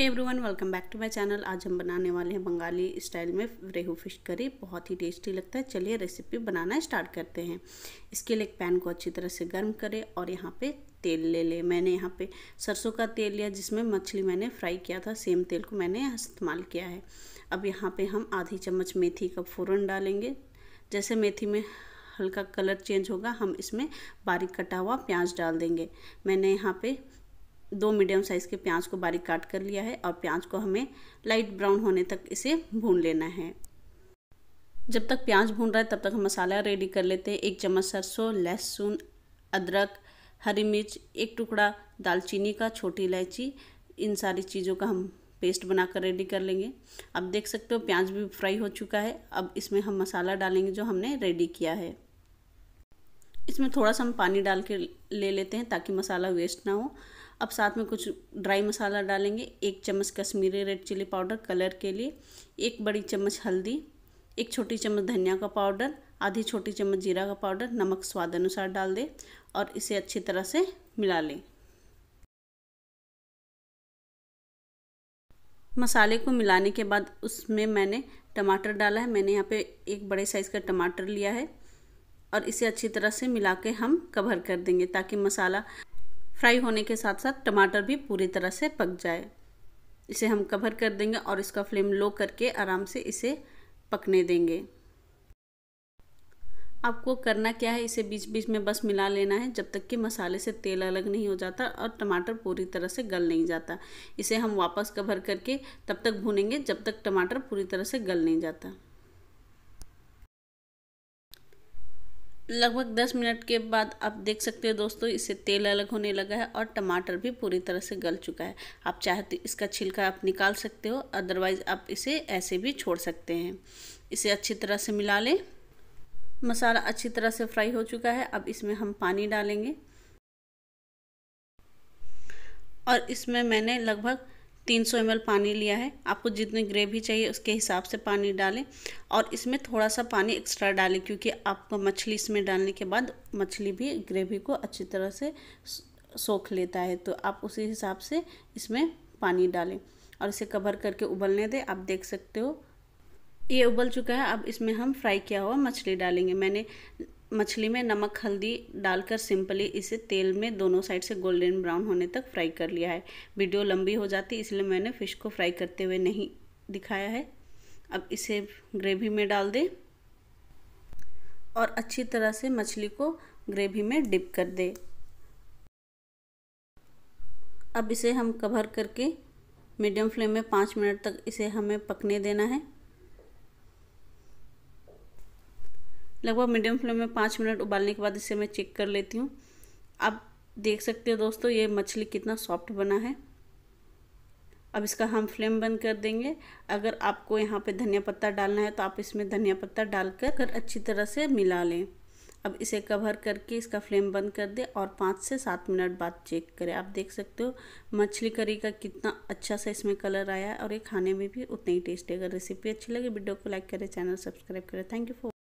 hey everyone welcome back to my channel आज हम बनाने वाले हैं बंगाली स्टाइल में रेहू फिश करी बहुत ही टेस्टी लगता है चलिए रेसिपी बनाना स्टार्ट करते हैं इसके लिए एक पैन को अच्छी तरह से गर्म करें और यहाँ पे तेल ले लें मैंने यहाँ पे सरसों का तेल लिया जिसमें मछली मैंने फ्राई किया था सेम तेल को मैंने इस्तेमाल किया है अब यहाँ पर हम आधी चम्मच मेथी का फ़ौरन डालेंगे जैसे मेथी में हल्का कलर चेंज होगा हम इसमें बारीक कटा हुआ प्याज डाल देंगे मैंने यहाँ पे दो मीडियम साइज़ के प्याज को बारीक काट कर लिया है और प्याज को हमें लाइट ब्राउन होने तक इसे भून लेना है जब तक प्याज भून रहा है तब तक हम मसाला रेडी कर लेते हैं एक चम्मच सरसों लहसुन अदरक हरी मिर्च एक टुकड़ा दालचीनी का छोटी इलायची इन सारी चीज़ों का हम पेस्ट बनाकर रेडी कर लेंगे अब देख सकते हो प्याज भी फ्राई हो चुका है अब इसमें हम मसाला डालेंगे जो हमने रेडी किया है इसमें थोड़ा सा हम पानी डाल के ले लेते हैं ताकि मसाला वेस्ट ना हो अब साथ में कुछ ड्राई मसाला डालेंगे एक चम्मच Kashmiri red chilli powder colour के लिए एक बड़ी चम्मच हल्दी एक छोटी चम्मच धनिया का पाउडर आधी छोटी चम्मच जीरा का पाउडर नमक स्वाद अनुसार डाल दें और इसे अच्छी तरह से मिला लें मसाले को मिलाने के बाद उसमें मैंने टमाटर डाला है मैंने यहाँ पे एक बड़े साइज़ का टमाटर लिया है और इसे अच्छी तरह से मिला के हम कवर कर देंगे ताकि मसाला फ्राई होने के साथ साथ टमाटर भी पूरी तरह से पक जाए इसे हम कवर कर देंगे और इसका फ्लेम लो करके आराम से इसे पकने देंगे आपको करना क्या है इसे बीच बीच में बस मिला लेना है जब तक कि मसाले से तेल अलग नहीं हो जाता और टमाटर पूरी तरह से गल नहीं जाता इसे हम वापस कवर करके तब तक भूनेंगे जब तक टमाटर पूरी तरह से गल नहीं जाता लगभग 10 मिनट के बाद आप देख सकते हो दोस्तों इससे तेल अलग होने लगा है और टमाटर भी पूरी तरह से गल चुका है आप चाहे तो इसका छिलका आप निकाल सकते हो अदरवाइज़ आप इसे ऐसे भी छोड़ सकते हैं इसे अच्छी तरह से मिला लें मसाला अच्छी तरह से फ्राई हो चुका है अब इसमें हम पानी डालेंगे और इसमें मैंने लगभग 300 ml पानी लिया है आपको जितनी ग्रेवी चाहिए उसके हिसाब से पानी डालें और इसमें थोड़ा सा पानी एक्स्ट्रा डालें क्योंकि आपको मछली इसमें डालने के बाद मछली भी ग्रेवी को अच्छी तरह से सोख लेता है तो आप उसी हिसाब से इसमें पानी डालें और इसे कवर करके उबलने दें आप देख सकते हो ये उबल चुका है अब इसमें हम फ्राई किया हुआ मछली डालेंगे मैंने मछली में नमक हल्दी डालकर सिंपली इसे तेल में दोनों साइड से गोल्डन ब्राउन होने तक फ्राई कर लिया है वीडियो लंबी हो जाती इसलिए मैंने फ़िश को फ्राई करते हुए नहीं दिखाया है अब इसे ग्रेवी में डाल दें और अच्छी तरह से मछली को ग्रेवी में डिप कर दें अब इसे हम कवर करके मीडियम फ्लेम में पाँच मिनट तक इसे हमें पकने देना है लगभग मीडियम फ्लेम में पाँच मिनट उबालने के बाद इसे मैं चेक कर लेती हूँ आप देख सकते हो दोस्तों ये मछली कितना सॉफ्ट बना है अब इसका हम फ्लेम बंद कर देंगे अगर आपको यहाँ पे धनिया पत्ता डालना है तो आप इसमें धनिया पत्ता डालकर कर अच्छी तरह से मिला लें अब इसे कवर करके इसका फ्लेम बंद कर दें और पाँच से सात मिनट बाद चेक करें आप देख सकते हो मछली करी का कितना अच्छा सा इसमें कलर आया है और ये खाने में भी उतना ही टेस्ट है अगर रेसिपी अच्छी लगे वीडियो को लाइक करें चैनल सब्सक्राइब करें थैंक यू फॉर